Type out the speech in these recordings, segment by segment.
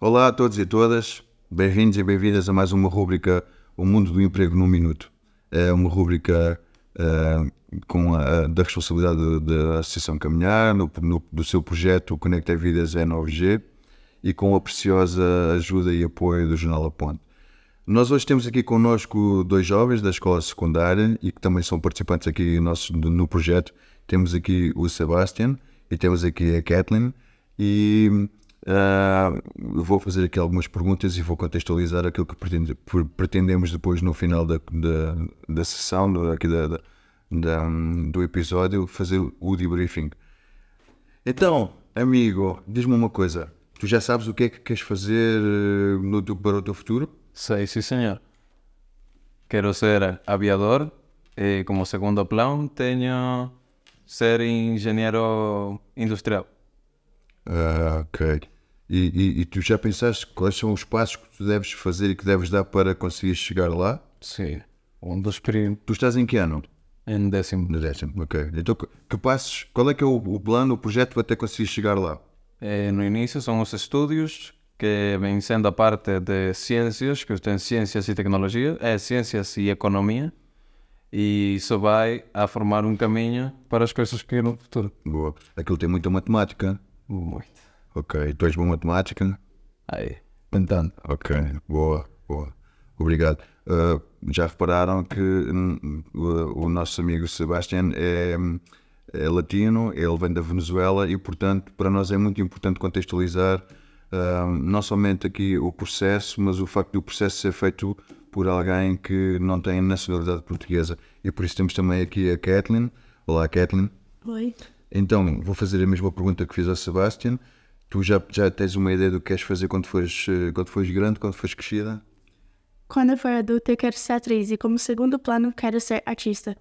Olá a todos e todas, bem-vindos e bem-vindas a mais uma rúbrica O Mundo do Emprego num Minuto. É uma rúbrica uh, com a, da responsabilidade da Associação Caminhar, no, no, do seu projeto Conecta Vidas 5G e com a preciosa ajuda e apoio do Jornal A Ponte. Nós hoje temos aqui connosco dois jovens da escola secundária e que também são participantes aqui nosso, no projeto. Temos aqui o Sebastian e temos aqui a Kathleen. E uh, vou fazer aqui algumas perguntas e vou contextualizar aquilo que pretendemos depois no final da, da, da sessão, do, aqui da, da, do episódio, fazer o debriefing. Então, amigo, diz-me uma coisa. Tu já sabes o que é que queres fazer eh, no teu, para o teu futuro? Sei, sim, senhor. Quero ser aviador e, como segundo plano, tenho ser engenheiro industrial. Ah, ok. E, e, e, tu já pensaste quais são os passos que tu deves fazer e que deves dar para conseguir chegar lá? Sim. Um dos primeiros. Tu estás em que ano? Em décimo. No décimo, ok. Então, que passos? Qual é que é o, o plano, o projeto para até conseguir chegar lá? Eh, no início são os estúdios, que vem sendo a parte de ciências, que tem ciências e tecnologia, é eh, ciências e economia, e isso vai a formar um caminho para as coisas que irão no futuro. Boa. Aquilo tem muita matemática. Muito. Ok, tu és bom matemática? Aí. Pantando. Ok, boa, boa. Obrigado. Uh, já repararam que uh, o nosso amigo Sebastian é hum, é latino, é, ele vem da Venezuela e, portanto, para nós é muito importante contextualizar ah, não somente aqui o processo, mas o facto do processo ser feito por alguém que não tem nacionalidade portuguesa. E por isso temos também aqui a Kathleen. Olá, Kathleen. Oi. Então, vou fazer a mesma pergunta que fiz ao Sebastian. Tu já, já tens uma ideia do que queres fazer quando fores, eh, quando fores grande, quando fores crescida? Quando eu for adulta, eu quero ser atriz e, como segundo plano, quero ser artista.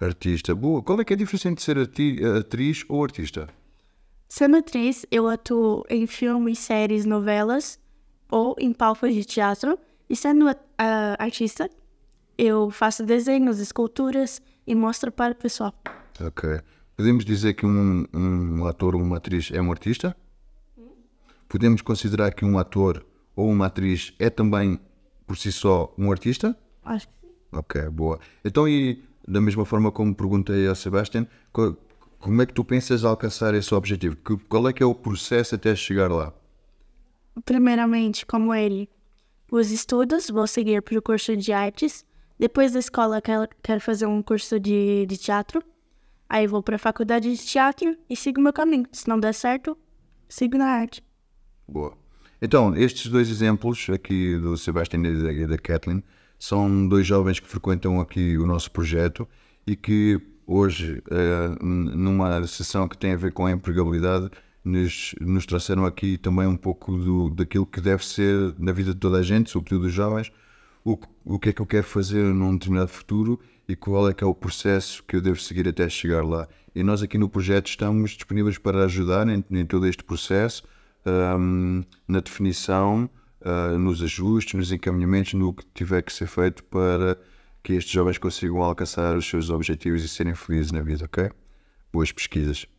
Artista. Boa. Qual é que é a diferença entre ser atriz ou artista? Sendo atriz, eu atuo em filmes, séries, novelas ou em palcos de teatro. E sendo uh, artista, eu faço desenhos, esculturas e mostro para o pessoal. Ok. Podemos dizer que um, um ator ou uma atriz é um artista? Podemos considerar que um ator ou uma atriz é também, por si só, um artista? Acho que sim. Ok, boa. Então, e da mesma forma como perguntei ao Sebastian, como é que tu pensas alcançar esse objetivo? qual é que é o processo até chegar lá? Primeiramente, como ele, os estudos, vou seguir para o curso de artes. Depois da escola, quero, fazer um curso de, de teatro. Aí vou para a faculdade de teatro e sigo meu caminho. Se não der certo, sigo na arte. Boa. Então, estes dois exemplos aqui do Sebastian e da Kathleen são dois jovens que frequentam aqui o nosso projeto e que hoje, eh, numa sessão que tem a ver com a empregabilidade, nos, nos trouxeram aqui também um pouco do, daquilo que deve ser na vida de toda a gente, sobretudo dos jovens, o, o que é que eu quero fazer num determinado futuro e qual é que é o processo que eu devo seguir até chegar lá. E nós aqui no projeto estamos disponíveis para ajudar em, em todo este processo, um, ehm, na definição, ah, nos ajustes, nos encaminhamentos, no que tiver que ser feito para que estes jovens consigam alcançar os seus objetivos e serem felizes na vida, ok? Boas pesquisas.